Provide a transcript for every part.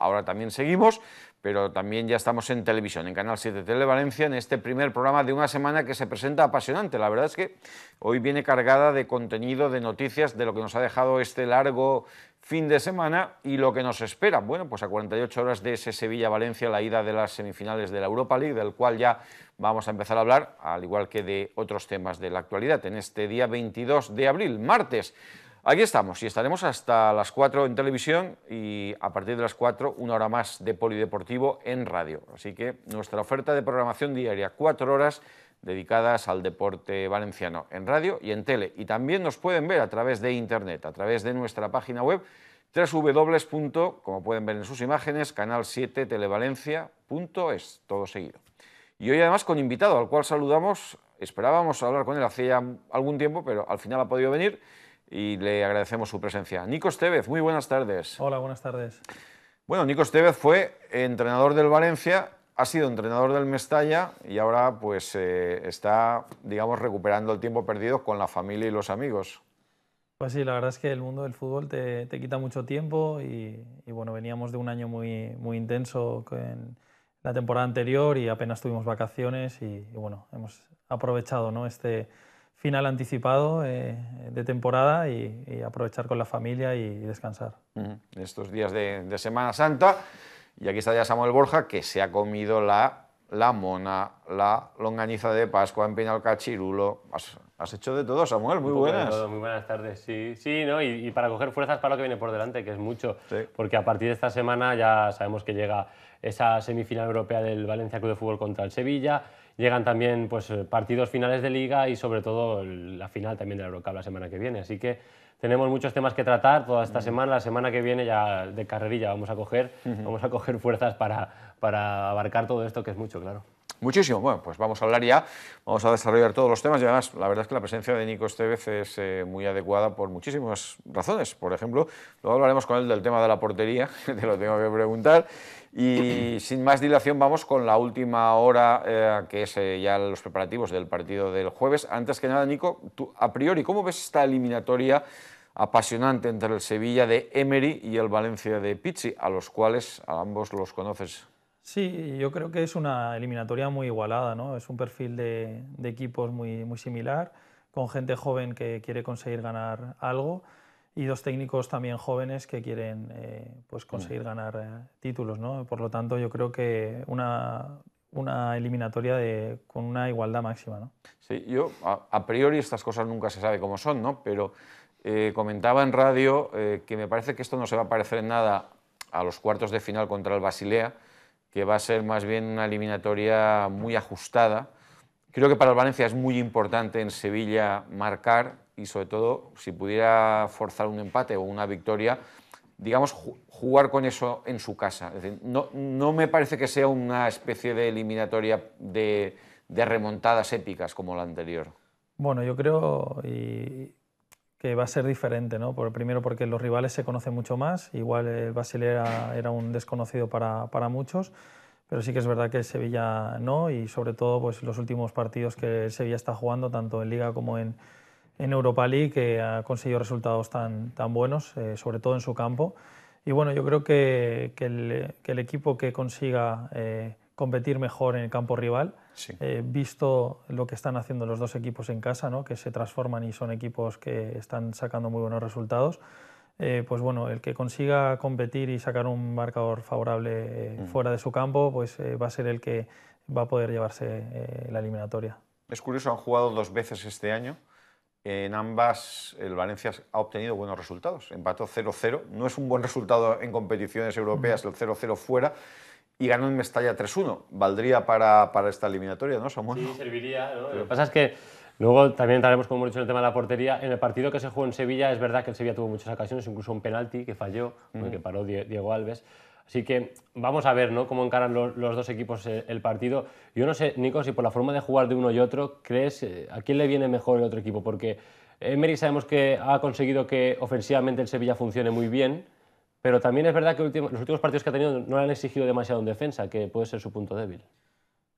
ahora también seguimos, pero también ya estamos en televisión, en Canal 7 Televalencia, en este primer programa de una semana que se presenta apasionante. La verdad es que hoy viene cargada de contenido, de noticias, de lo que nos ha dejado este largo fin de semana y lo que nos espera. Bueno, pues a 48 horas de ese Sevilla-Valencia, la ida de las semifinales de la Europa League, del cual ya vamos a empezar a hablar, al igual que de otros temas de la actualidad, en este día 22 de abril, martes. Aquí estamos y estaremos hasta las 4 en televisión y a partir de las 4 una hora más de polideportivo en radio. Así que nuestra oferta de programación diaria, 4 horas dedicadas al deporte valenciano en radio y en tele. Y también nos pueden ver a través de internet, a través de nuestra página web www, como pueden ver en sus imágenes, canal7televalencia.es, todo seguido. Y hoy además con invitado, al cual saludamos, esperábamos hablar con él hace ya algún tiempo, pero al final ha podido venir y le agradecemos su presencia. Nico Estevez, muy buenas tardes. Hola, buenas tardes. Bueno, Nico Estevez fue entrenador del Valencia, ha sido entrenador del Mestalla y ahora pues eh, está, digamos, recuperando el tiempo perdido con la familia y los amigos. Pues sí, la verdad es que el mundo del fútbol te, quita mucho tiempo y, bueno, veníamos de un año muy, muy intenso en la temporada anterior y apenas tuvimos vacaciones y, y bueno, hemos aprovechado ¿no? este, final anticipado eh, de temporada y, aprovechar con la familia y, descansar. Estos días de, Semana Santa. Y aquí está ya Samuel Borja, que se ha comido la, la mona, la longaniza de Pascua, en el cachirulo. Has, hecho de todo, Samuel. Muy buenas. Todo, muy buenas tardes. Sí, sí ¿no? Y, para coger fuerzas para lo que viene por delante, que es mucho. Porque a partir de esta semana ya sabemos que llega esa semifinal europea del Valencia Club de Fútbol contra el Sevilla llegan también pues, eh, partidos finales de liga y sobre todo la final también de la la semana que viene. Así que tenemos muchos temas que tratar toda esta semana. La semana que viene ya de carrerilla vamos a coger, vamos a coger fuerzas para, para abarcar todo esto, que es mucho, claro. Muchísimo. Bueno, pues vamos a hablar ya, vamos a desarrollar todos los temas y además la verdad es que la presencia de Nico Estevez es eh, muy adecuada por muchísimas razones. Por ejemplo, luego hablaremos con él del tema de la portería, te lo tengo que preguntar. Y sin más dilación vamos con la última hora, eh, que es eh, ya los preparativos del partido del jueves. Antes que nada, Nico, a priori, ¿cómo ves esta eliminatoria? apasionante entre el Sevilla de Emery y el Valencia de Pizzi, a los cuales a ambos los conoces Sí, yo creo que es una eliminatoria muy igualada, ¿no? Es un perfil de, equipos muy, muy similar, con gente joven que quiere conseguir ganar algo y dos técnicos también jóvenes que quieren eh, pues conseguir mm. ganar eh, títulos. ¿no? Por lo tanto, yo creo que una, una eliminatoria de, con una igualdad máxima. ¿no? Sí, yo a, priori estas cosas nunca se sabe cómo son, ¿no? pero eh, comentaba en radio que me parece que esto no se va a parecer en nada a los cuartos de final contra el Basilea, que va a ser más bien una eliminatoria muy ajustada. Creo que para el Valencia es muy importante en Sevilla marcar y sobre todo si pudiera forzar un empate o una victoria, digamos, jugar con eso en su casa. no, no, me parece que sea una especie de eliminatoria de, remontadas épicas como la anterior. Bueno, yo creo, que va a ser diferente, ¿no? Por, primero porque los rivales se conocen mucho más, igual el eh, Basilea era, un desconocido para, muchos, pero sí que es verdad que el Sevilla no, y sobre todo pues, los últimos partidos que el Sevilla está jugando, tanto en Liga como en, Europa League, que ha conseguido resultados tan, buenos, eh, sobre todo en su campo. Y bueno, yo creo que, el, equipo que consiga eh, competir mejor en el campo rival, eh, visto lo que están haciendo los dos equipos en casa, que se transforman y son equipos que están sacando muy buenos resultados, eh, pues bueno, el que consiga competir y sacar un marcador favorable eh, fuera de su campo, pues va a ser el que va a poder llevarse la eliminatoria. Es curioso, han jugado dos veces este año. En ambas, el Valencia ha obtenido buenos resultados. Empató 0-0. No es un buen resultado en competiciones europeas, el 0-0 fuera y ganó en Mestalla 3-1. Valdría para, para, esta eliminatoria, ¿no, Samuel? Sí, serviría. Lo que pasa es que luego también entraremos, como hemos dicho, en el tema de la portería. En el partido que se jugó en Sevilla, es verdad que el Sevilla tuvo muchas ocasiones, incluso un penalti que falló, que paró Diego Alves. Así que vamos a ver ¿no? cómo encaran los, dos equipos el, eh, el, partido. Yo no sé, Nico, si por la forma de jugar de uno y otro, ¿crees eh, a quién le viene mejor el otro equipo? Porque eh, Emery sabemos que ha conseguido que ofensivamente el Sevilla funcione muy bien pero también es verdad que los últimos partidos que ha tenido no le han exigido demasiado en defensa, que puede ser su punto débil.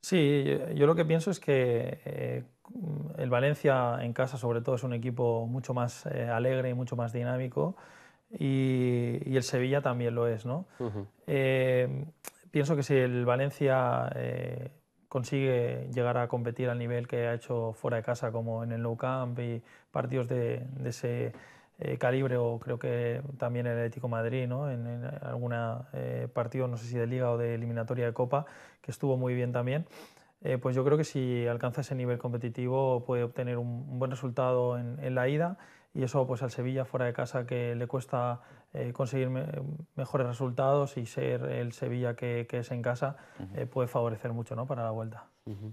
Sí, yo lo que pienso es que eh, el Valencia en casa sobre todo es un equipo mucho más eh, alegre y mucho más dinámico y, el Sevilla también lo es. ¿no? Eh, pienso que si el Valencia consigue llegar a competir al nivel que ha hecho fuera de casa como en el Nou Camp y partidos de ese eh, calibre o creo que también el Atlético Madrid ¿no? en, alguna algún eh, partido, no sé si de liga o de eliminatoria de copa, que estuvo muy bien también, eh, pues yo creo que si alcanza ese nivel competitivo puede obtener un, buen resultado en, la ida y eso pues al Sevilla fuera de casa que le cuesta conseguir mejores resultados y ser el Sevilla que, es en casa puede favorecer mucho ¿no? para la vuelta.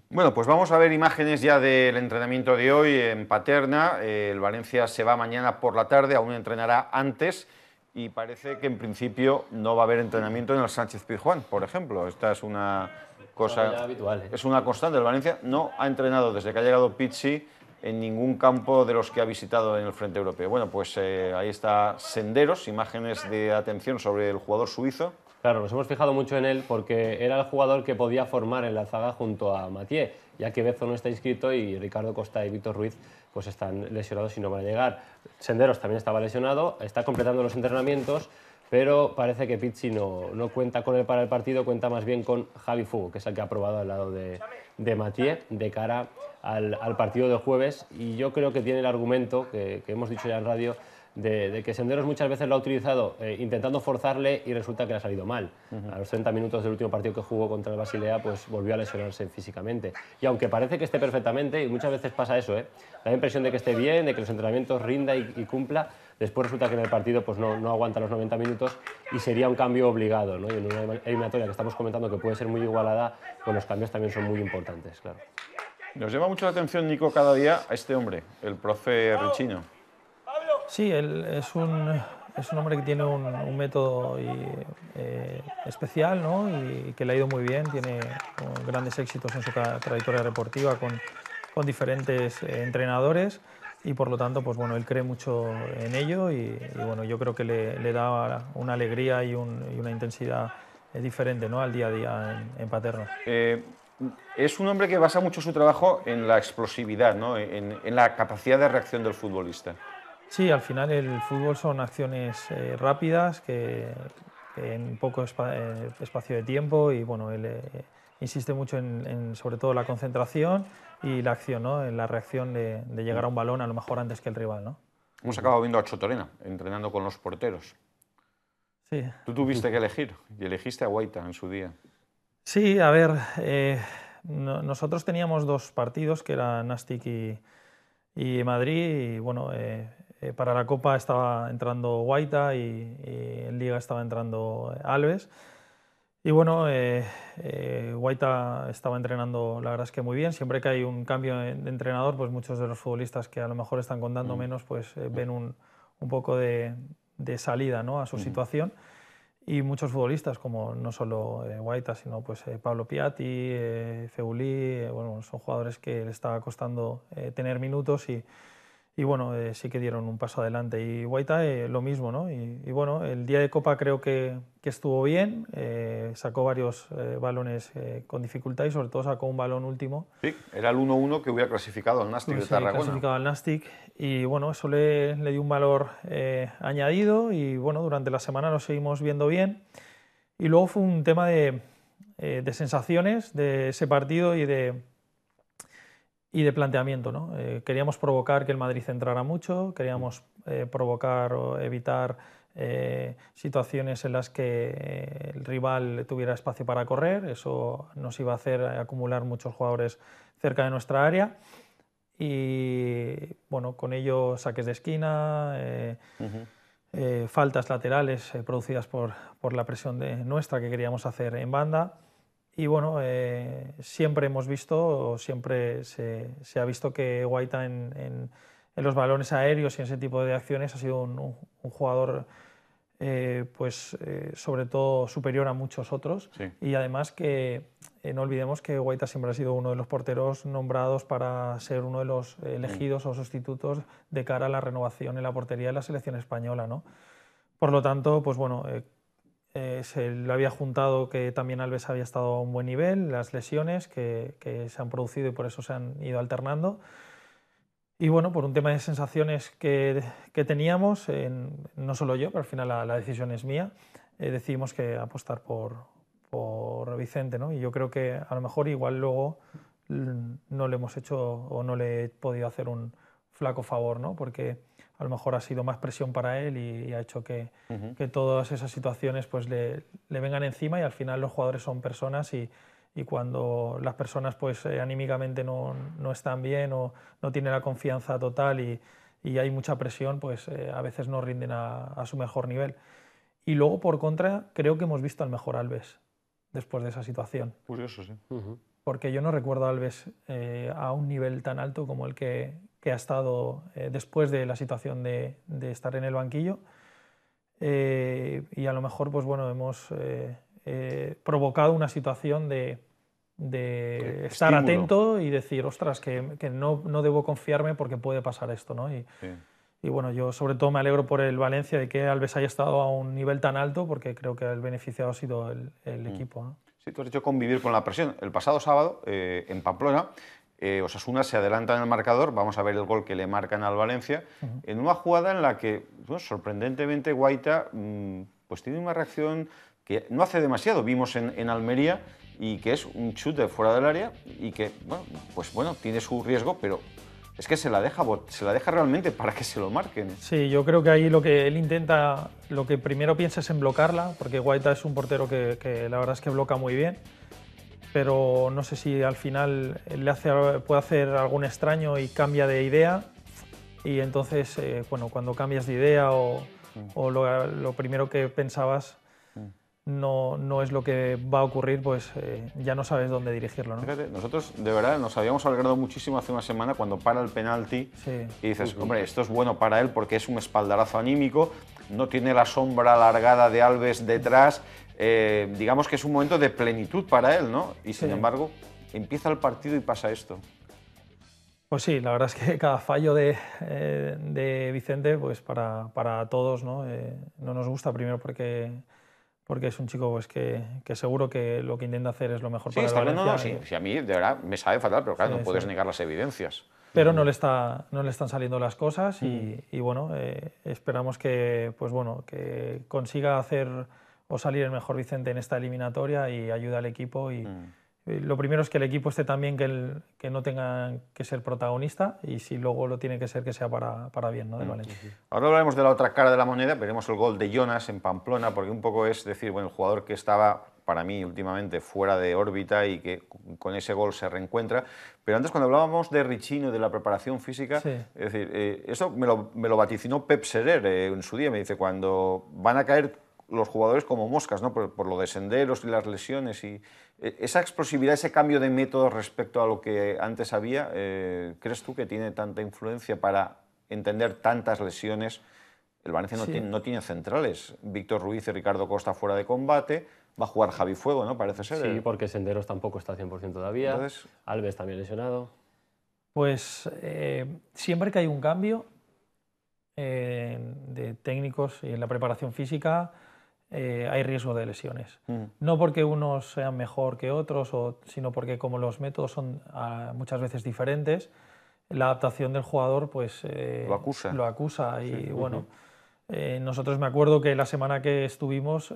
Bueno, pues vamos a ver imágenes ya del entrenamiento de hoy en Paterna. Eh, el Valencia se va mañana por la tarde, aún entrenará antes y parece que en principio no va a haber entrenamiento en el Sánchez Pizjuán, por ejemplo. Esta es una cosa habitual, ¿eh? es una constante. El Valencia no ha entrenado desde que ha llegado Pizzi en ningún campo de los que ha visitado en el frente europeo. Bueno, pues eh, ahí está senderos, imágenes de atención sobre el jugador suizo. Claro, nos hemos fijado mucho en él porque era el jugador que podía formar en la zaga junto a Mathieu, ya que Bezo no está inscrito y Ricardo Costa y Víctor Ruiz pues están lesionados y no van a llegar. Senderos también estaba lesionado, está completando los entrenamientos, pero parece que Pichi no, cuenta con él para el partido, cuenta más bien con Javi Fugo, que es el que ha probado al lado de, de Mathieu de cara al, partido de jueves. Y yo creo que tiene el argumento que, que hemos dicho ya en radio de, que Senderos muchas veces lo ha utilizado eh, intentando forzarle y resulta que le ha salido mal. A los 30 minutos del último partido que jugó contra el Basilea, pues volvió a lesionarse físicamente. Y aunque parece que esté perfectamente, y muchas veces pasa eso, ¿eh? da la impresión de que esté bien, de que los entrenamientos rinda y, cumpla, después resulta que en el partido pues no, aguanta los 90 minutos y sería un cambio obligado. Y en una eliminatoria que estamos comentando que puede ser muy igualada, pues los cambios también son muy importantes, claro. Nos llama mucho la atención, Nico, cada día a este hombre, el profe Richino. Sí, él es un, hombre que tiene un, método eh, especial y que le ha ido muy bien, tiene eh, grandes éxitos en su trayectoria deportiva con, diferentes eh, entrenadores y por lo tanto pues bueno él cree mucho en ello y, yo creo que le, le da una alegría y, una intensidad diferente ¿no? al día a día en, Paterno. es un hombre que basa mucho su trabajo en la explosividad, ¿no? en la capacidad de reacción del futbolista. Sí, al final el fútbol son acciones eh, rápidas que, en poco eh, espacio de tiempo y bueno, él eh, insiste mucho en, sobre todo la concentración y la acción, ¿no? en la reacción de, llegar a un balón a lo mejor antes que el rival. ¿no? Hemos acabado viendo a Chotorena entrenando con los porteros. Sí. Tú tuviste que elegir y elegiste a Guaita en su día. Sí, a ver, nosotros teníamos dos partidos que eran Nastic y, y Madrid y bueno, eh, para la Copa estaba entrando Guaita y, en Liga estaba entrando eh, Alves. Y bueno, eh, Guaita estaba entrenando, la verdad es que muy bien. Siempre que hay un cambio de entrenador, pues muchos de los futbolistas que a lo mejor están contando mm. menos, pues ven un, poco de, salida a su situación. Y muchos futbolistas, como no solo Guaita, sino pues Pablo Piatti, Feulí, bueno, son jugadores que le estaba costando tener minutos y, y bueno, eh, sí que dieron un paso adelante. Y Guaita eh, lo mismo, ¿no? Y, bueno, el día de Copa creo que, estuvo bien, eh, sacó varios balones con dificultad y sobre todo sacó un balón último. Sí, era el 1-1 que hubiera clasificado al Nastic de Tarragona. clasificado al Nastic y bueno, eso le, le dio un valor añadido y bueno, durante la semana nos seguimos viendo bien. Y luego fue un tema de, de sensaciones de ese partido y de y de planteamiento. ¿no? Eh, queríamos provocar que el Madrid entrara mucho, queríamos eh, provocar o evitar eh, situaciones en las que el rival tuviera espacio para correr, eso nos iba a hacer acumular muchos jugadores cerca de nuestra área. Y bueno, con ello saques de esquina, faltas laterales producidas por, por la presión de nuestra que queríamos hacer en banda y bueno, eh, siempre hemos visto, siempre se, se ha visto que Guaita en, en, en, los balones aéreos y en ese tipo de acciones ha sido un, un, jugador, eh, pues eh, sobre todo superior a muchos otros. Y además que eh, no olvidemos que Guaita siempre ha sido uno de los porteros nombrados para ser uno de los elegidos o sustitutos de cara a la renovación en la portería de la selección española, ¿no? Por lo tanto, pues bueno, eh, eh, se lo había juntado que también Alves había estado a un buen nivel, las lesiones que, se han producido y por eso se han ido alternando. Y bueno, por un tema de sensaciones que, que teníamos, en no solo yo, pero al final la, decisión es mía, eh, decidimos que apostar por, por Vicente. ¿no? Y yo creo que a lo mejor igual luego no le hemos hecho o no le he podido hacer un flaco favor, ¿no? porque a lo mejor ha sido más presión para él y, ha hecho que, todas esas situaciones pues le, vengan encima y al final los jugadores son personas y, cuando las personas pues eh, anímicamente no, están bien o no tienen la confianza total y, hay mucha presión, pues eh, a veces no rinden a, su mejor nivel. Y luego por contra creo que hemos visto al mejor Alves después de esa situación. Curioso, sí. Porque yo no recuerdo a Alves eh, a un nivel tan alto como el que, que ha estado eh, después de la situación de, estar en el banquillo. Eh, y a lo mejor pues bueno, hemos eh, provocado una situación de, estar atento y decir, ostras, que, no, no, debo confiarme porque puede pasar esto. ¿no? Y, bueno, yo sobre todo me alegro por el Valencia de que Alves haya estado a un nivel tan alto porque creo que el beneficiado ha sido el, mm. equipo. ¿no? Sí, tú has hecho convivir con la presión. El pasado sábado, en Pamplona, eh, Osasuna se adelanta en el marcador, vamos a ver el gol que le marcan al Valencia, en una jugada en la que, sorprendentemente, Guaita mm, pues tiene una reacción que no hace demasiado, vimos en, Almería, y que es un chute fuera del área y que, bueno, pues bueno, tiene su riesgo, pero es que se la deja, realmente para que se lo marquen. Sí, yo creo que ahí lo que él intenta, lo que primero piensa es en blocarla, porque Guaita es un portero que, que la verdad es que bloca muy bien pero no sé si al final le hace, puede hacer algún extraño y cambia de idea. Y entonces, eh, bueno, cuando cambias de idea o, mm. o lo, primero que pensabas mm. no, no, es lo que va a ocurrir, pues eh, ya no sabes dónde dirigirlo. nosotros de verdad nos habíamos alegrado muchísimo hace una semana cuando para el penalti y dices, hombre, esto es bueno para él porque es un espaldarazo anímico, no tiene la sombra alargada de Alves detrás, eh, digamos que es un momento de plenitud para él, ¿no? Y sin embargo, empieza el partido y pasa esto. Pues sí, la verdad es que cada fallo de, eh, Vicente, pues para, para todos, ¿no? Eh, no nos gusta primero porque porque es un chico pues, que, seguro que lo que intenta hacer es lo mejor para está el sí, a mí de verdad me sabe fatal, pero claro, no puedes negar las evidencias. Pero no mm. le, está, no le están saliendo las cosas y, mm. bueno, esperamos que, pues bueno, que consiga hacer o salir el mejor Vicente en esta eliminatoria y ayuda al equipo. Y, mm. Lo primero es que el equipo esté también, que, que no tenga que ser protagonista y si luego lo tiene que ser, que sea para, para bien, ¿no? Del mm. Valencia. Ahora hablaremos de la otra cara de la moneda, veremos el gol de Jonas en Pamplona, porque un poco es decir, bueno, el jugador que estaba para mí últimamente fuera de órbita y que con ese gol se reencuentra. Pero antes cuando hablábamos de Richino y de la preparación física, es decir, eh, eso me lo, me lo vaticinó Pep Serer eh, en su día, me dice, cuando van a caer los jugadores como moscas, ¿no? por, por lo de senderos y las lesiones. Y, e, esa explosividad, ese cambio de método respecto a lo que antes había, eh, ¿crees tú que tiene tanta influencia para entender tantas lesiones? El Valencia no, tiene, centrales. Víctor Ruiz y Ricardo Costa fuera de combate. Va a jugar Javi Fuego, ¿no? Parece ser. Sí, porque Senderos tampoco está al 100% todavía. Alves también lesionado. Pues eh, siempre que hay un cambio eh, de técnicos y en la preparación física, eh, hay riesgo de lesiones. Mm. No porque unos sean mejor que otros, sino porque como los métodos son ah, muchas veces diferentes, la adaptación del jugador pues, eh, lo acusa. y bueno, eh, nosotros me acuerdo que la semana que estuvimos,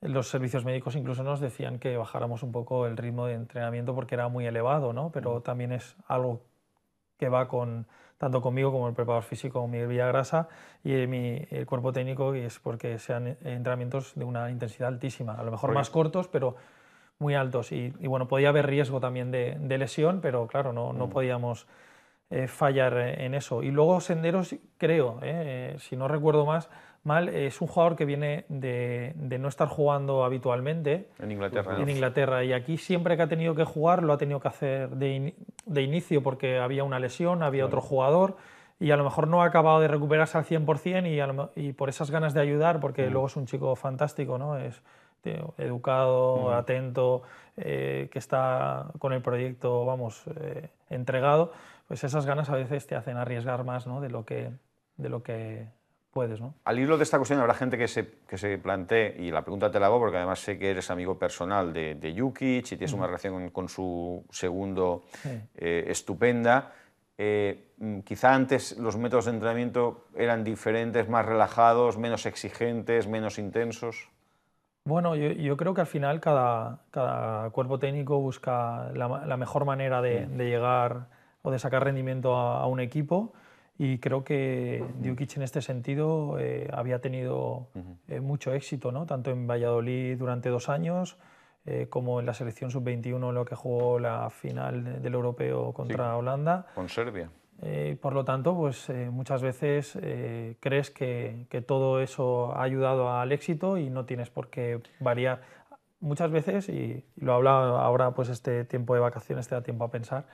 los servicios médicos incluso nos decían que bajáramos un poco el ritmo de entrenamiento porque era muy elevado, ¿no? pero mm. también es algo que va con tanto conmigo como el preparador físico Miguel Villagrasa y eh, mi, el cuerpo técnico, y es porque sean eh, entrenamientos de una intensidad altísima, a lo mejor más cortos, pero muy altos. Y, bueno, podía haber riesgo también de, de lesión, pero claro, no, no mm. podíamos eh, fallar eh, en eso. Y luego Senderos, creo, eh, si no recuerdo más mal, es un jugador que viene de, no estar jugando habitualmente en Inglaterra. En Inglaterra. Y aquí siempre que ha tenido que jugar lo ha tenido que hacer de, inicio porque había una lesión, había otro jugador y a lo mejor no ha acabado de recuperarse al 100% y, y por esas ganas de ayudar, porque mm. luego es un chico fantástico, ¿no? Es, este, educado, atento, eh, que está con el proyecto, vamos, eh, entregado, pues esas ganas a veces te hacen arriesgar más ¿no? de, lo que, de lo que puedes. ¿no? Al hilo de esta cuestión habrá gente que se, que se plantee, y la pregunta te la hago porque además sé que eres amigo personal de, de Yuki, si tienes una relación con, su segundo eh, estupenda. Mm, quizá antes los métodos de entrenamiento eran diferentes, más relajados, menos exigentes, menos intensos. Bueno, yo, creo que al final cada, cuerpo técnico busca la, mejor manera de, llegar o de sacar rendimiento a, un equipo y creo que Diukic en este sentido eh, había tenido eh, mucho éxito, ¿no? tanto en Valladolid durante dos años eh, como en la selección sub-21 lo que jugó la final del europeo contra Holanda. Con Serbia. Eh, por lo tanto, pues eh, muchas veces eh, crees que, todo eso ha ayudado al éxito y no tienes por qué variar. Muchas veces, y, lo habla ahora, pues este tiempo de vacaciones te da tiempo a pensar,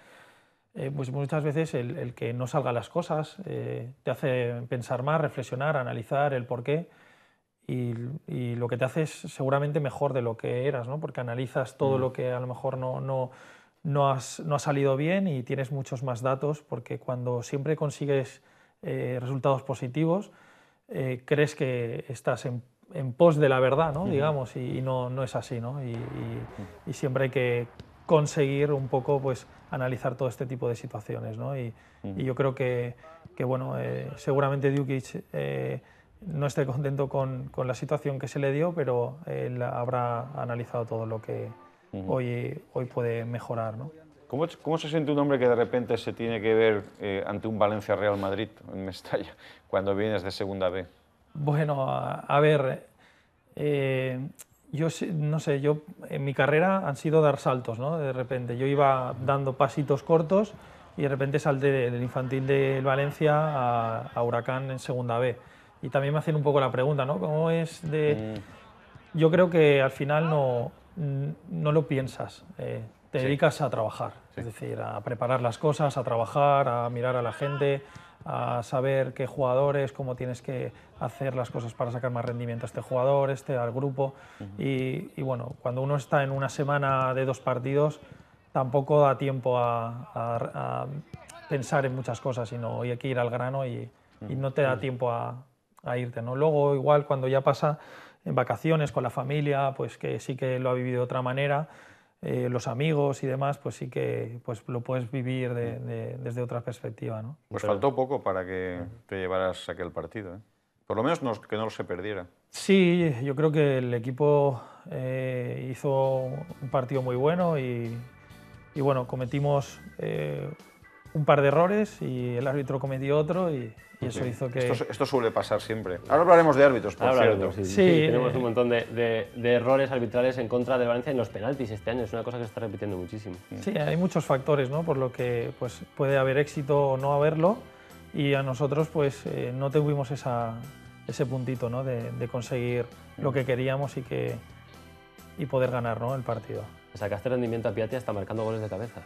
pues muchas veces el, que no salgan las cosas te hace pensar más, reflexionar, analizar el por qué. Y, lo que te hace es seguramente mejor de lo que eras, ¿no? porque analizas todo mm. lo que a lo mejor no no, ha salido bien y tienes muchos más datos, porque cuando siempre consigues eh, resultados positivos, eh, crees que estás en, pos de la verdad, ¿no? digamos, y, no, es así. ¿no? Y, siempre hay que conseguir un poco pues, analizar todo este tipo de situaciones. ¿no? Y, yo creo que, que bueno, eh, seguramente Dukic no esté contento con, con, la situación que se le dio, pero él habrá analizado todo lo que, hoy, hoy puede mejorar. ¿no? ¿Cómo, ¿Cómo, se siente un hombre que de repente se tiene que ver eh, ante un Valencia Real Madrid en Mestalla cuando vienes de Segunda B? Bueno, a, ver, eh, yo no sé, yo en mi carrera han sido dar saltos, ¿no? De repente yo iba dando pasitos cortos y de repente salté del infantil de Valencia a, Huracán en Segunda B. Y también me hacen un poco la pregunta, ¿no? ¿Cómo es de...? Mm. Yo creo que al final no, no lo piensas, eh, te dedicas a trabajar, es decir, a preparar las cosas, a trabajar, a mirar a la gente, a saber qué jugadores, cómo tienes que hacer las cosas para sacar más rendimiento a este jugador, este al grupo. y, bueno, cuando uno está en una semana de dos partidos, tampoco da tiempo a, pensar en muchas cosas, sino hay que ir al grano y, no te da tiempo a, a irte. ¿no? Luego, igual, cuando ya pasa en vacaciones con la familia, pues que sí que lo ha vivido de otra manera, eh, los amigos y demás, pues sí que pues lo puedes vivir mm. desde otra perspectiva. ¿no? Pues faltó poco para que te llevaras aquel partido. ¿eh? Por lo menos que no se perdiera. Sí, yo creo que el equipo eh, hizo un partido muy bueno y, y bueno, cometimos un par de errores y el árbitro cometió otro y, eso hizo que... Esto, suele pasar siempre. Ahora hablaremos de árbitros, por cierto. sí. tenemos un montón de, errores arbitrales en contra de Valencia en los penaltis este año. Es una cosa que se está repitiendo muchísimo. Sí, hay muchos factores, ¿no? Por lo que pues, puede haber éxito o no haberlo. Y a nosotros pues eh, no tuvimos ese puntito ¿no? de, conseguir lo que queríamos y, que, y poder ganar el partido. Sacaste rendimiento a Piatti hasta marcando goles de cabeza.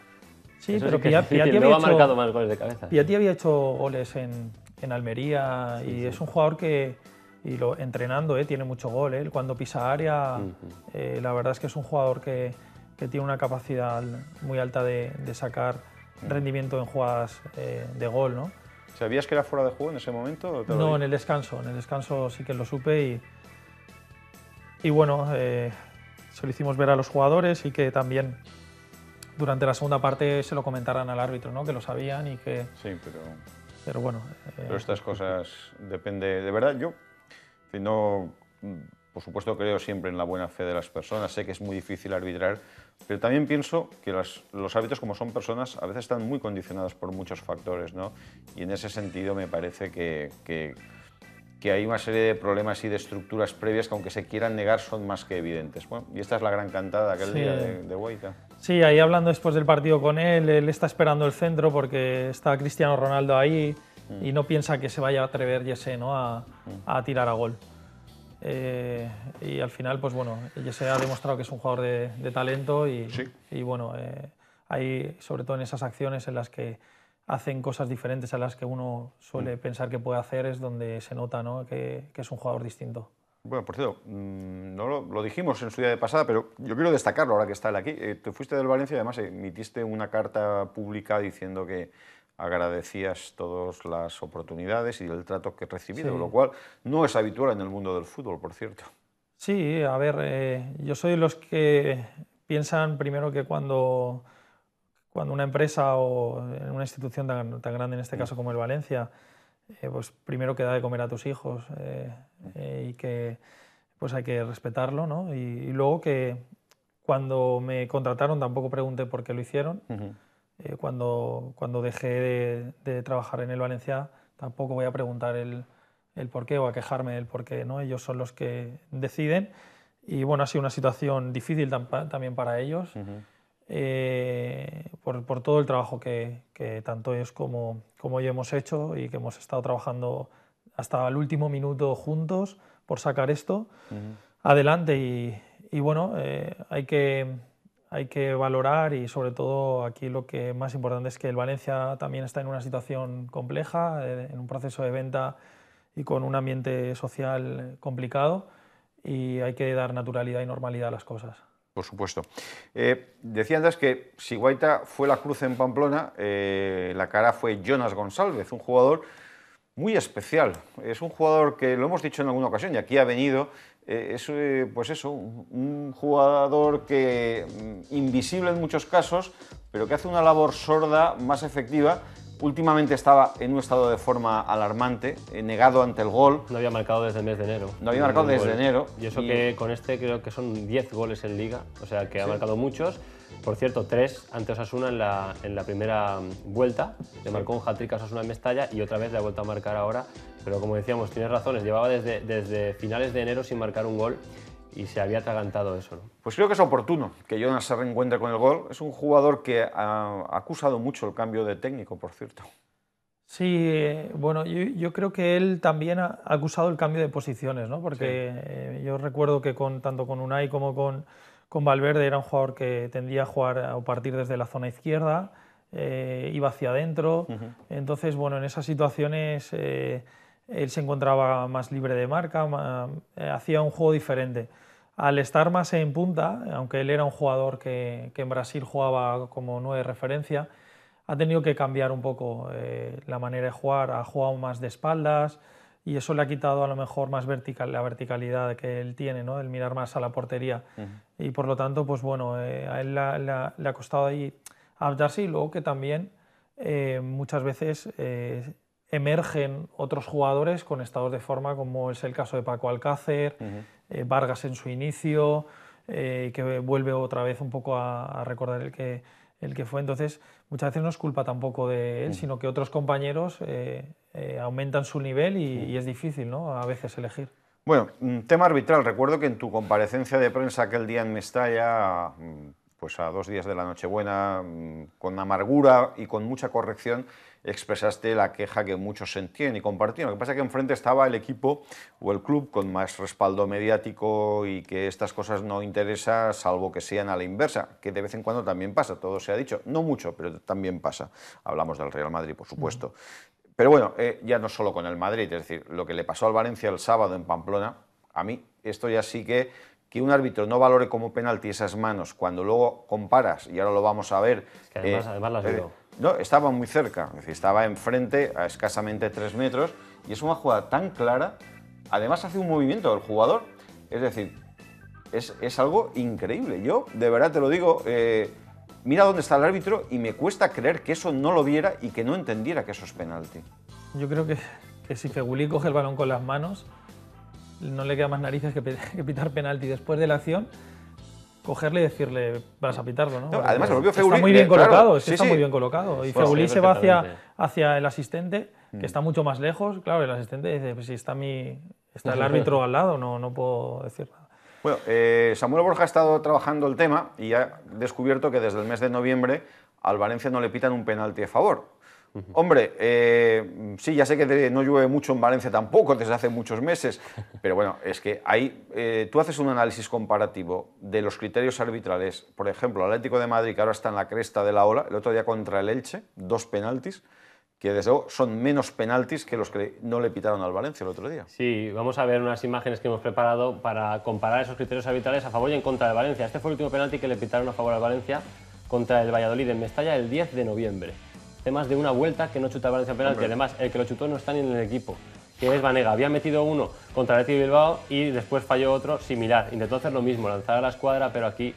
Sí, pero que ya. Piatti había, hecho, marcado más goles de cabeza. Piatti había hecho goles en, en Almería y es un jugador que, y lo, entrenando, eh, tiene mucho gol. Eh. cuando pisa área, eh, la verdad es que es un jugador que, que tiene una capacidad muy alta de, sacar mm. rendimiento en jugadas de gol. ¿no? ¿Sabías que era fuera de juego en ese momento? no, en el descanso. En el descanso sí que lo supe y, y bueno, se lo hicimos ver a los jugadores y que también durante la segunda parte se lo comentaran al árbitro, ¿no? Que lo sabían y que... Sí, pero... Pero bueno... Eh, pero estas cosas depende... De verdad, yo no... Por supuesto creo siempre en la buena fe de las personas, sé que es muy difícil arbitrar, pero también pienso que los árbitros, como son personas, a veces están muy condicionados por muchos factores, ¿no? Y en ese sentido me parece que, que que hay una serie de problemas y de estructuras previas que aunque se quieran negar son más que evidentes. Bueno, y esta es la gran cantada aquel día de, de Sí, ahí hablando después del partido con él, él está esperando el centro porque está Cristiano Ronaldo ahí y mm. no piensa que se vaya a atrever Jesse ¿no? a, mm. a tirar a gol. Eh, y al final, pues bueno, Jesse ha demostrado que es un jugador de, de talento y, y bueno, eh, ahí sobre todo en esas acciones en las que hacen cosas diferentes a las que uno suele mm. pensar que puede hacer, es donde se nota ¿no? que, es un jugador distinto. Bueno, por cierto, mm, no lo, dijimos en su día de pasada, pero yo quiero destacarlo ahora que está él aquí. Eh, te fuiste del Valencia y además emitiste una carta pública diciendo que agradecías todas las oportunidades y el trato que he recibido, lo cual no es habitual en el mundo del fútbol, por cierto. Sí, a ver, eh, yo soy los que piensan primero que cuando cuando una empresa o una institución tan, grande, en este mm. caso como el Valencia, eh, pues primero que da de comer a tus hijos eh, eh, y que pues hay que respetarlo, ¿no? Y, luego que cuando me contrataron tampoco pregunté por qué lo hicieron. cuando, cuando dejé de, trabajar en el Valencia tampoco voy a preguntar el, por qué o a quejarme del por qué, ¿no? Ellos son los que deciden. Y bueno, ha sido una situación difícil también para ellos. Eh, por, todo el trabajo que, tanto es como, como, yo hemos hecho y que hemos estado trabajando hasta el último minuto juntos por sacar esto adelante. Y, bueno, eh, hay, que, hay que valorar y sobre todo aquí lo que más importante es que el Valencia también está en una situación compleja, eh, en un proceso de venta y con un ambiente social complicado y hay que dar naturalidad y normalidad a las cosas por supuesto. Eh, decía antes que si Guaita fue la cruz en Pamplona, eh, la cara fue Jonas González, un jugador muy especial. Es un jugador que lo hemos dicho en alguna ocasión y aquí ha venido. Eh, es, pues eso, un, un jugador que mm, invisible en muchos casos, pero que hace una labor sorda más efectiva Últimamente estaba en un estado de forma alarmante, eh, negado ante el gol. No había marcado desde el mes de enero. No había marcado desde enero. Y eso que con este creo que son 10 goles en liga, o sea que ha marcado muchos. Por cierto, tres ante Osasuna en la, primera mm, vuelta. Le marcó un hat-trick a Osasuna en Mestalla y otra vez le ha vuelto a marcar ahora. Pero como decíamos, tienes razones, llevaba desde, desde finales de enero sin marcar un gol y se había atragantado eso. ¿no? Pues creo que es oportuno que Jonas se reencuentre con el gol. Es un jugador que ha acusado mucho el cambio de técnico, por cierto. Sí, bueno, yo, creo que él también ha acusado el cambio de posiciones, ¿no? porque eh, yo recuerdo que con, tanto con Unai como con, con Valverde era un jugador que tendía a jugar o partir desde la zona izquierda, eh, iba hacia adentro. Entonces, bueno, en esas situaciones... Eh, él se encontraba más libre de marca, hacía un juego diferente al estar más en punta, aunque él era un jugador que, en Brasil jugaba como nueve referencia, ha tenido que cambiar un poco eh, la manera de jugar, ha jugado más de espaldas y eso le ha quitado a lo mejor más vertical, la verticalidad que él tiene, ¿no? el mirar más a la portería. Y por lo tanto, pues bueno, eh, a él le ha costado ahí adaptarse y luego que también eh, muchas veces emergen otros jugadores con estados de forma, como es el caso de Paco Alcácer, eh, Vargas en su inicio, eh, que vuelve otra vez un poco a, recordar el que, el que fue. Entonces, muchas veces no es culpa tampoco de él, sino que otros compañeros eh, aumentan su nivel y, es difícil ¿no? a veces elegir. Bueno, mm, tema arbitral. Recuerdo que en tu comparecencia de prensa aquel día en Mestalla mm, pues a dos días de la Nochebuena, mm, con amargura y con mucha corrección, expresaste la queja que muchos sentían y compartían. Lo que pasa es que enfrente estaba el equipo o el club con más respaldo mediático y que estas cosas no interesan, salvo que sean a la inversa, que de vez en cuando también pasa, todo se ha dicho, no mucho, pero también pasa. Hablamos del Real Madrid, por supuesto. Pero bueno, eh, ya no solo con el Madrid, es decir, lo que le pasó al Valencia el sábado en Pamplona, a mí esto ya sí que que un árbitro no valore como penalti esas manos cuando luego comparas, y ahora lo vamos a ver... que además, eh, las eh, veo. No, estaba muy cerca, estaba enfrente a escasamente 3 metros y es una jugada tan clara. Además hace un movimiento el jugador, es decir, es, algo increíble. Yo, de verdad te lo digo, eh, mira dónde está el árbitro y me cuesta creer que eso no lo viera y que no entendiera que eso es penalti. Yo creo que, si Feguli coge el balón con las manos, no le queda más narices que pitar penalti después de la acción cogerle y decirle, vas a pitarlo, ¿no? además, el propio Feulí... Está muy bien colocado, está muy bien colocado. Y se va hacia, hacia el asistente, que mm. está mucho más lejos. Claro, el asistente dice, pues si está, mi, está el árbitro al lado, no, no puedo decir nada. Bueno, eh, Samuel Borja ha estado trabajando el tema y ha descubierto que desde el mes de noviembre al Valencia no le pitan un penalti a favor. Hombre, eh, sí, ya sé que no llueve mucho en Valencia tampoco desde hace muchos meses, pero bueno, es que ahí eh, tú haces un análisis comparativo de los criterios arbitrales. Por ejemplo, Atlético de Madrid, que ahora está en la cresta de la ola, el otro día contra el Elche, dos penaltis que desde luego son menos penaltis que los que no le pitaron al Valencia el otro día. Sí, vamos a ver unas imágenes que hemos preparado para comparar esos criterios arbitrales a favor y en contra de Valencia. Este fue el último penalti que le pitaron a favor al Valencia contra el Valladolid en Mestalla el 10 de noviembre de más de una vuelta que no chuta el Valencia penalti. Además, el que lo chutó no está ni en el equipo, que es Vanega. Había metido uno contra el Bilbao y después falló otro similar. Intentó hacer lo mismo, lanzar a la escuadra, pero aquí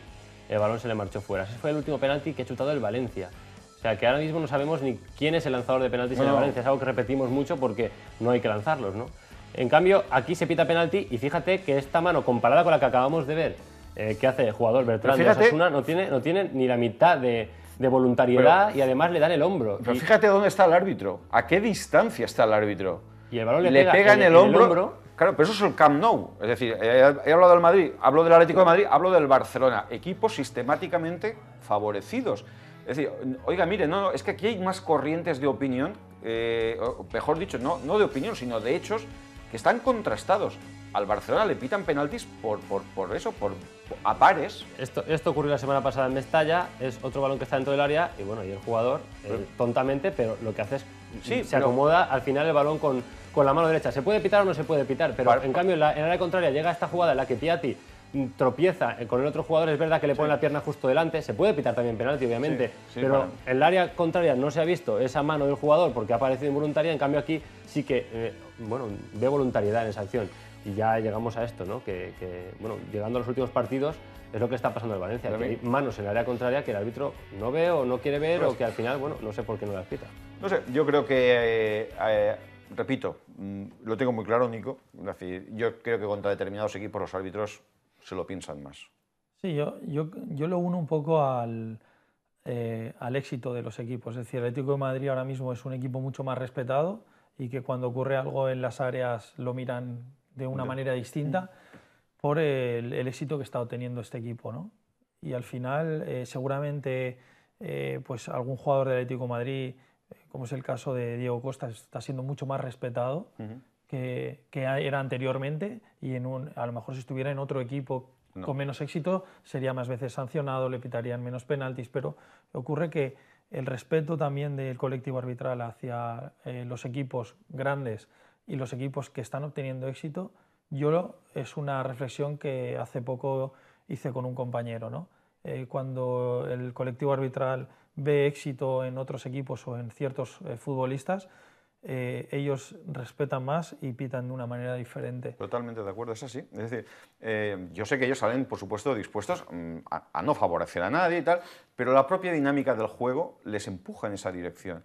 el balón se le marchó fuera. Ese fue el último penalti que ha chutado el Valencia. O sea, que ahora mismo no sabemos ni quién es el lanzador de penaltis en el Valencia. Es algo que repetimos mucho porque no hay que lanzarlos, ¿no? En cambio, aquí se pita penalti y fíjate que esta mano, comparada con la que acabamos de ver, eh, que hace el jugador Bertrand de Osasuna, no tiene, no tiene ni la mitad de, de voluntariedad y además le dan el hombro. Pero fíjate dónde está el árbitro, a qué distancia está el árbitro. Y el balón le, pega, en, el, hombro, Claro, pero eso es el Camp Nou. Es decir, he, hablado del Madrid, hablo del Atlético de Madrid, hablo del Barcelona. Equipos sistemáticamente favorecidos. Es decir, oiga, mire, no, es que aquí hay más corrientes de opinión, eh, mejor dicho, no, no de opinión, sino de hechos que están contrastados al Barcelona le pitan penaltis por, eso, por, a pares. Esto, esto ocurrió la semana pasada en Mestalla, es otro balón que está dentro del área y bueno, y el jugador, eh, tontamente, pero lo que hace es se acomoda al final el balón con, la mano derecha. Se puede pitar o no se puede pitar, pero en cambio en la, área contraria llega esta jugada en la que Piatti tropieza eh, con el otro jugador, es verdad que le pone la pierna justo delante, se puede pitar también penalti, obviamente, pero en el área contraria no se ha visto esa mano del jugador porque ha parecido involuntaria, en cambio aquí sí que, eh, bueno, ve voluntariedad en esa acción. Y ya llegamos a esto, ¿no? Que, bueno, llegando a los últimos partidos es lo que está pasando en Valencia, manos en el área contraria que el árbitro no ve o no quiere ver o pues- que al final, bueno, no sé por qué no las pita. No sé, yo creo que, eh, eh, repito, mm, lo tengo muy claro, Nico, yo creo que contra determinados equipos los árbitros se lo piensan más. Sí, yo, yo, yo lo uno un poco al, eh, al éxito de los equipos. Es decir, el Atlético de Madrid ahora mismo es un equipo mucho más respetado y que cuando ocurre algo en las áreas lo miran de una manera distinta por el, éxito que está obteniendo este equipo. ¿no? Y al final, eh, seguramente, eh, pues algún jugador del Atlético de Madrid, eh, como es el caso de Diego Costa, está siendo mucho más respetado que, era anteriormente y en un, a lo mejor si estuviera en otro equipo con menos éxito, sería más veces sancionado, le pitarían menos penaltis, pero ocurre que el respeto también del colectivo arbitral hacia los equipos grandes y los equipos que están obteniendo éxito, yo lo, es una reflexión que hace poco hice con un compañero. Eh, cuando el colectivo arbitral ve éxito en otros equipos o en ciertos eh, futbolistas, eh, ellos respetan más y pitan de una manera diferente. Totalmente de acuerdo, es así. Es decir, yo sé que ellos salen, por supuesto, dispuestos mm, a, no favorecer a nadie y tal, pero la propia dinámica del juego les empuja en esa dirección.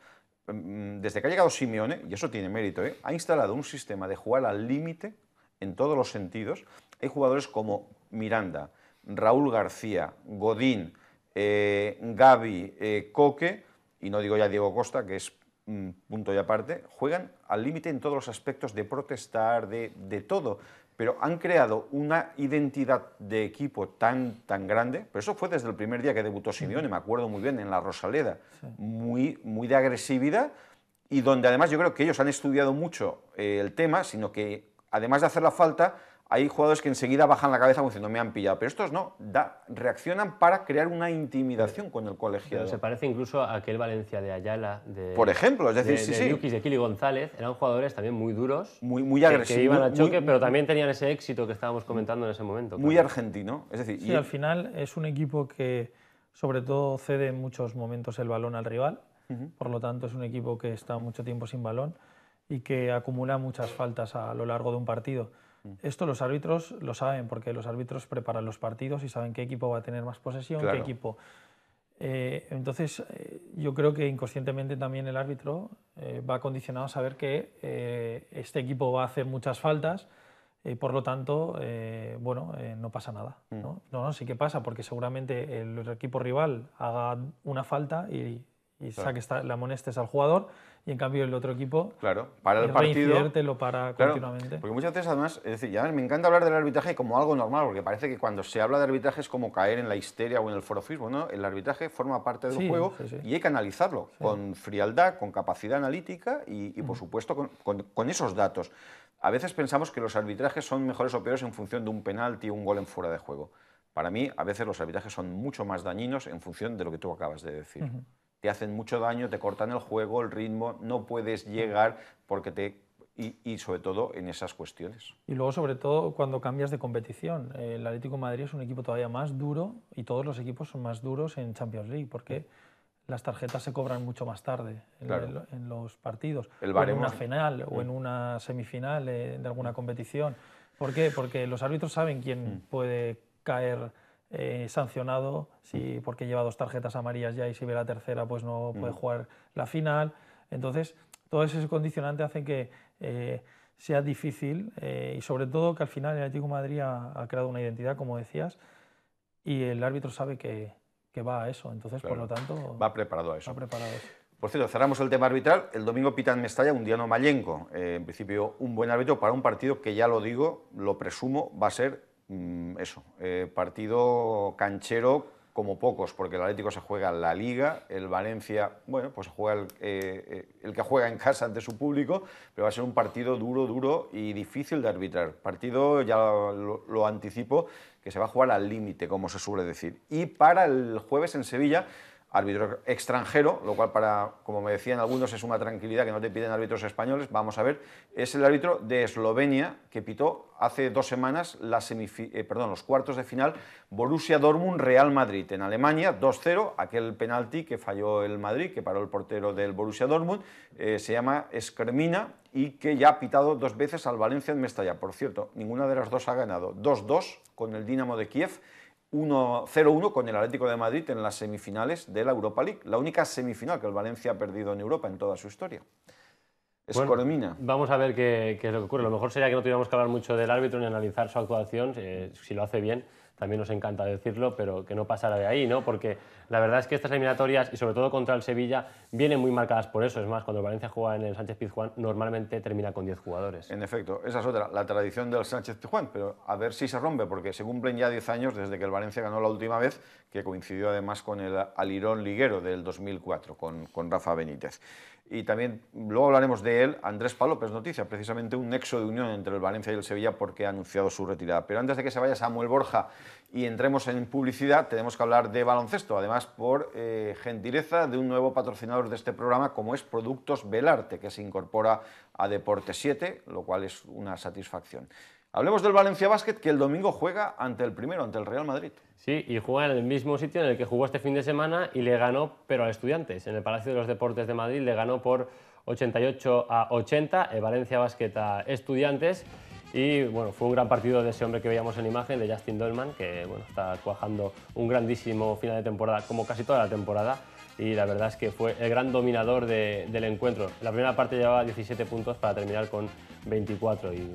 Mm, desde que ha llegado Simeone, y eso tiene mérito, ¿eh? ha instalado un sistema de jugar al límite en todos los sentidos. Hay jugadores como Miranda, Raúl García, Godín, eh, Gaby, eh, Coque, y no digo ya Diego Costa, que es un mm, punto y aparte, juegan al límite en todos los aspectos de protestar, de, de todo pero han creado una identidad de equipo tan, tan grande, pero eso fue desde el primer día que debutó Simeone, me acuerdo muy bien, en la Rosaleda, muy, muy de agresividad y donde además yo creo que ellos han estudiado mucho eh, el tema, sino que además de hacer la falta, hay jugadores que enseguida bajan la cabeza como diciendo, me han pillado, pero estos no, reaccionan para crear una intimidación con el colegiado. se parece incluso a aquel Valencia de Ayala, de, por ejemplo, es decir, de, sí, de de Kili González, eran jugadores también muy duros, muy, muy agresivos, que, iban a choque, pero también tenían ese éxito que estábamos comentando en ese momento. Muy argentino, es decir. Sí, y al final es un equipo que sobre todo cede en muchos momentos el balón al rival, por lo tanto es un equipo que está mucho tiempo sin balón y que acumula muchas faltas a lo largo de un partido Mm. Esto los árbitros lo saben, porque los árbitros preparan los partidos y saben qué equipo va a tener más posesión, qué equipo. Eh, entonces, eh, yo creo que inconscientemente también el árbitro eh, va condicionado a saber que este equipo va a hacer muchas faltas. Y por lo tanto, bueno, no pasa nada. Mm. ¿no? ¿no? sí que pasa, porque seguramente el equipo rival haga una falta y, saque la amonestes al jugador y en cambio el otro equipo claro, para el eh, partido lo para continuamente. Porque muchas veces además, es decir, ya me encanta hablar del arbitraje como algo normal, porque parece que cuando se habla de arbitraje es como caer en la histeria o en el forofismo, ¿no? El arbitraje forma parte del juego y hay que analizarlo con frialdad, con capacidad analítica y, por mm. supuesto con, esos datos. A veces pensamos que los arbitrajes son mejores o peores en función de un penalti o un gol en fuera de juego. Para mí, a veces los arbitrajes son mucho más dañinos en función de lo que tú acabas de decir te hacen mucho daño, te cortan el juego, el ritmo, no puedes mm. llegar porque te... Y, sobre todo en esas cuestiones. Y luego, sobre todo, cuando cambias de competición. El Atlético Madrid es un equipo todavía más duro y todos los equipos son más duros en Champions League porque las tarjetas se cobran mucho más tarde en, los partidos. El en una final o en mm. una semifinal eh, de alguna mm. competición. ¿Por qué? Porque los árbitros saben quién puede caer eh, sancionado si, mm. porque lleva dos tarjetas amarillas ya y si ve la tercera pues no puede mm. jugar la final. Entonces, todo ese condicionante hace que eh, sea difícil eh, y sobre todo que al final el Atlético de Madrid ha, creado una identidad, como decías, y el árbitro sabe que, que va a eso. Entonces, por lo tanto... Va preparado a eso. preparado Por cierto, cerramos el tema arbitral. El domingo pitan Mestalla un Diano Mayenco. en principio, un buen árbitro para un partido que ya lo digo, lo presumo, va a ser Mm, eso, eh, partido canchero como pocos, porque el Atlético se juega en la Liga, el Valencia, bueno, pues juega eh, eh, el, que juega en casa ante su público, pero va a ser un partido duro, duro y difícil de arbitrar. Partido, ya lo anticipo, que se va a jugar al límite, como se suele decir. Y para el jueves en Sevilla, árbitro extranjero, lo cual para, como me decían algunos, es una tranquilidad que no te piden árbitros españoles, vamos a ver, es el árbitro de Eslovenia que pitó hace dos semanas la eh, los cuartos de final Borussia Dortmund Real Madrid en Alemania 2-0, aquel penalti que falló el Madrid, que paró el portero del Borussia Dortmund, eh, se llama Skermina y que ya ha pitado dos veces al Valencia en Mestalla. Por cierto, ninguna de las dos ha ganado. 2-2 con el Dinamo de Kiev 0-1 con el Atlético de Madrid en las semifinales de la Europa League, la única semifinal que el Valencia ha perdido en Europa en toda su historia. Es Coromina. Vamos a ver qué, es lo que ocurre. Lo mejor sería que no tuviéramos que hablar mucho del árbitro ni analizar su actuación, eh, si lo hace bien también nos encanta decirlo, pero que no pasara de ahí, ¿no? Porque la verdad es que estas eliminatorias, y sobre todo contra el Sevilla, vienen muy marcadas por eso. Es más, cuando Valencia juega en el Sánchez Pizjuán, normalmente termina con 10 jugadores. En efecto, esa es otra, la tradición del Sánchez Pizjuán, pero a ver si se rompe, porque se cumplen ya 10 años desde que el Valencia ganó la última vez, que coincidió además con el Alirón Liguero del 2004, con, con Rafa Benítez y también luego hablaremos de él, Andrés Palop es noticia, precisamente un nexo de unión entre el Valencia y el Sevilla porque ha anunciado su retirada. Pero antes de que se vaya Samuel Borja y entremos en publicidad, tenemos que hablar de baloncesto, además por eh, gentileza de un nuevo patrocinador de este programa como es Productos Belarte, que se incorpora a Deporte 7, lo cual es una satisfacción. Hablemos del Valencia Basket que el domingo juega ante el primero, ante el Real Madrid. Sí, y juega en el mismo sitio en el que jugó este fin de semana y le ganó, pero a Estudiantes. En el Palacio de los Deportes de Madrid le ganó por 88 a 80, el Valencia Basqueta Estudiantes. Y bueno, fue un gran partido de ese hombre que veíamos en imagen, de Justin Dolman, que bueno, está cuajando un grandísimo final de temporada, como casi toda la temporada. Y la verdad es que fue el gran dominador del encuentro. La primera parte llevaba 17 puntos para terminar con 24 y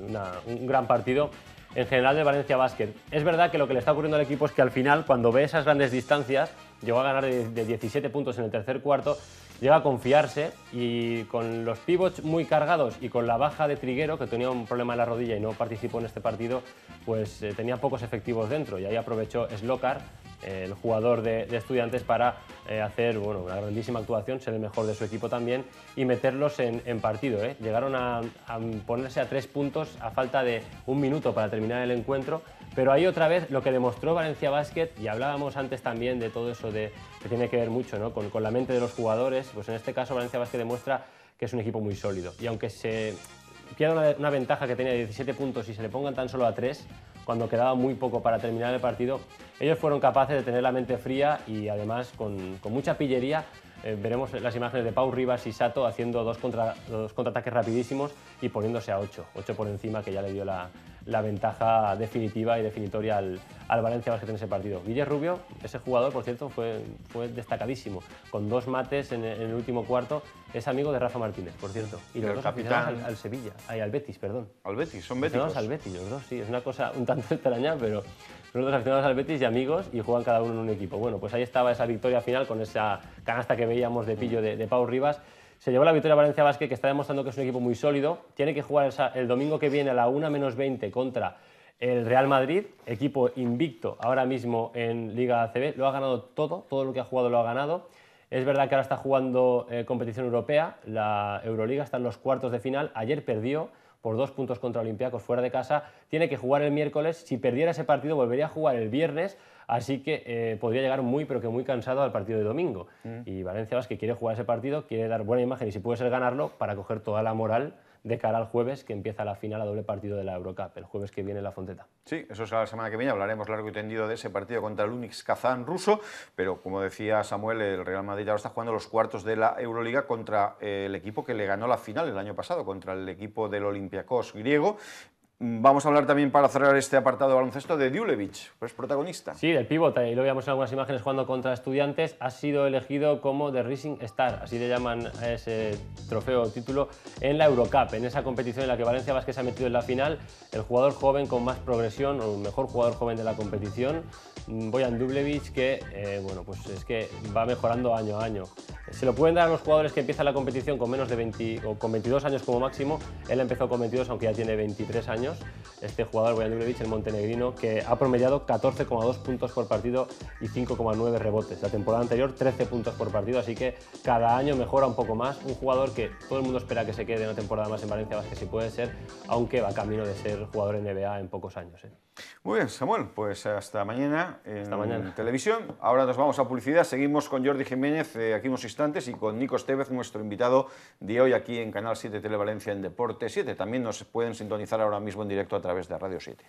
un gran partido en general de Valencia Basket. Es verdad que lo que le está ocurriendo al equipo es que al final, cuando ve esas grandes distancias, llegó a ganar de, 17 puntos en el tercer cuarto, llega a confiarse y con los pivots muy cargados y con la baja de Triguero, que tenía un problema en la rodilla y no participó en este partido, pues eh, tenía pocos efectivos dentro y ahí aprovechó Slocar el jugador de, Estudiantes para eh, hacer una grandísima actuación, ser el mejor de su equipo también y meterlos en, partido. ¿eh? Llegaron a, ponerse a tres puntos a falta de un minuto para terminar el encuentro, pero ahí otra vez lo que demostró Valencia Basket, y hablábamos antes también de todo eso de, que tiene que ver mucho con, la mente de los jugadores, pues en este caso Valencia Basket demuestra que es un equipo muy sólido. Y aunque se pierda una, ventaja que tenía 17 puntos y se le pongan tan solo a tres cuando quedaba muy poco para terminar el partido, ellos fueron capaces de tener la mente fría y además con, mucha pillería. Eh, veremos las imágenes de Pau Rivas y Sato haciendo dos, contra, dos contraataques rapidísimos y poniéndose a 8, 8 por encima que ya le dio la, la ventaja definitiva y definitoria al, al Valencia Basket en ese partido. Guille Rubio, ese jugador, por cierto, fue, fue destacadísimo. Con dos mates en, el último cuarto, es amigo de Rafa Martínez, por cierto. Y los dos al, Sevilla, al Betis, perdón. Al Betis, son Betis. al Betis, los dos, sí. Es una cosa un tanto extraña, pero son los aficionados al Betis y amigos y juegan cada uno en un equipo. Bueno, pues ahí estaba esa victoria final con esa canasta que veíamos de pillo de, de Pau Rivas. Se llevó la victoria Valencia Basket, que está demostrando que es un equipo muy sólido. Tiene que jugar el, domingo que viene a la 1 menos 20 contra el Real Madrid, equipo invicto ahora mismo en Liga CB. Lo ha ganado todo, todo lo que ha jugado lo ha ganado. Es verdad que ahora está jugando eh, competición europea, la Euroliga está en los cuartos de final. Ayer perdió por dos puntos contra Olympiacos fuera de casa. Tiene que jugar el miércoles. Si perdiera ese partido, volvería a jugar el viernes Así que eh, podría llegar muy, pero que muy cansado al partido de domingo. Mm. Y Valencia que quiere jugar ese partido, quiere dar buena imagen y si puede ser ganarlo para coger toda la moral de cara al jueves que empieza la final a doble partido de la Eurocup, el jueves que viene en la Fonteta. Sí, eso será la semana que viene, hablaremos largo y tendido de ese partido contra el Unix Kazán ruso, pero como decía Samuel, el Real Madrid ahora está jugando los cuartos de la Euroliga contra eh, el equipo que le ganó la final el año pasado, contra el equipo del Olympiacos griego, Mm, vamos a hablar también para cerrar este apartado de baloncesto de Dulevich, pues protagonista. Sí, del pívot, y lo veíamos en algunas imágenes jugando contra estudiantes, ha sido elegido como The Rising Star, así le llaman a ese trofeo o título, en la Eurocup, en esa competición en la que Valencia Vázquez se ha metido en la final, el jugador joven con más progresión, o el mejor jugador joven de la competición, mm, Boyan Dulevich, que eh, bueno, pues es que va mejorando año a año. Se lo pueden dar a los jugadores que empiezan la competición con menos de 20, o con 22 años como máximo, él empezó con 22, aunque ya tiene 23 años, este jugador, Bojan el montenegrino, que ha promediado 14,2 puntos por partido y 5,9 rebotes. La temporada anterior 13 puntos por partido, así que cada año mejora un poco más. Un jugador que todo el mundo espera que se quede una temporada más en Valencia que si puede ser, aunque va camino de ser jugador NBA en pocos años. ¿eh? Muy bien, Samuel, pues hasta mañana en hasta mañana. televisión. Ahora nos vamos a publicidad. Seguimos con Jordi Jiménez eh, aquí unos instantes y con Nico Estevez, nuestro invitado de hoy aquí en Canal 7 Televalencia en Deporte 7. También nos pueden sintonizar ahora mismo en directo a través de Radio 7.